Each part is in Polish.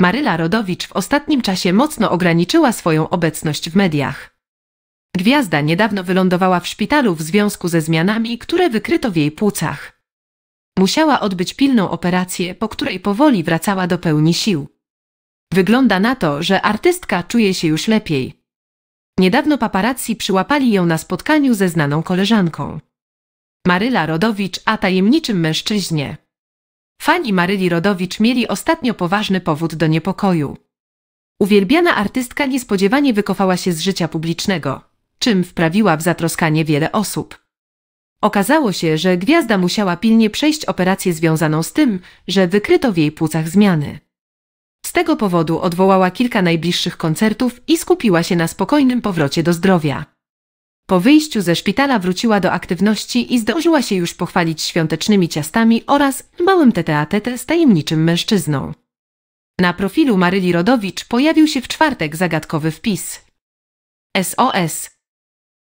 Maryla Rodowicz w ostatnim czasie mocno ograniczyła swoją obecność w mediach. Gwiazda niedawno wylądowała w szpitalu w związku ze zmianami, które wykryto w jej płucach. Musiała odbyć pilną operację, po której powoli wracała do pełni sił. Wygląda na to, że artystka czuje się już lepiej. Niedawno paparazzi przyłapali ją na spotkaniu ze znaną koleżanką. Maryla Rodowicz a tajemniczym mężczyźnie. Fani Maryli Rodowicz mieli ostatnio poważny powód do niepokoju. Uwielbiana artystka niespodziewanie wykofała się z życia publicznego, czym wprawiła w zatroskanie wiele osób. Okazało się, że gwiazda musiała pilnie przejść operację związaną z tym, że wykryto w jej płucach zmiany. Z tego powodu odwołała kilka najbliższych koncertów i skupiła się na spokojnym powrocie do zdrowia. Po wyjściu ze szpitala wróciła do aktywności i zdążyła się już pochwalić świątecznymi ciastami oraz małym teteatetę z tajemniczym mężczyzną. Na profilu Maryli Rodowicz pojawił się w czwartek zagadkowy wpis. SOS.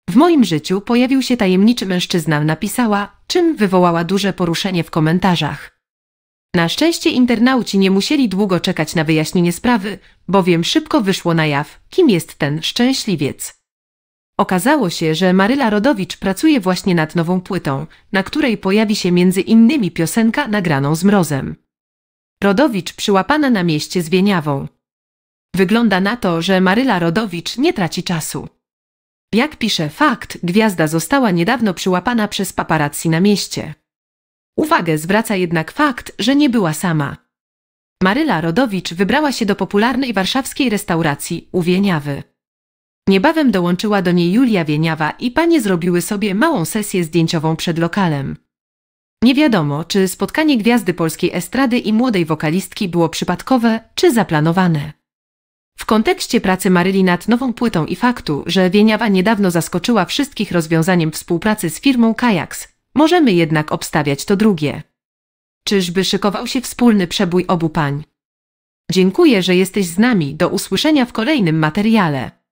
W moim życiu pojawił się tajemniczy mężczyzna, napisała, czym wywołała duże poruszenie w komentarzach. Na szczęście internauci nie musieli długo czekać na wyjaśnienie sprawy, bowiem szybko wyszło na jaw, kim jest ten szczęśliwiec. Okazało się, że Maryla Rodowicz pracuje właśnie nad nową płytą, na której pojawi się między innymi piosenka nagraną z mrozem. Rodowicz przyłapana na mieście z Wieniawą. Wygląda na to, że Maryla Rodowicz nie traci czasu. Jak pisze fakt, gwiazda została niedawno przyłapana przez paparazzi na mieście. Uwagę zwraca jednak fakt, że nie była sama. Maryla Rodowicz wybrała się do popularnej warszawskiej restauracji u Wieniawy. Niebawem dołączyła do niej Julia Wieniawa i panie zrobiły sobie małą sesję zdjęciową przed lokalem. Nie wiadomo, czy spotkanie gwiazdy polskiej estrady i młodej wokalistki było przypadkowe czy zaplanowane. W kontekście pracy Maryli nad nową płytą i faktu, że Wieniawa niedawno zaskoczyła wszystkich rozwiązaniem współpracy z firmą Kajaks, możemy jednak obstawiać to drugie. Czyżby szykował się wspólny przebój obu pań? Dziękuję, że jesteś z nami. Do usłyszenia w kolejnym materiale.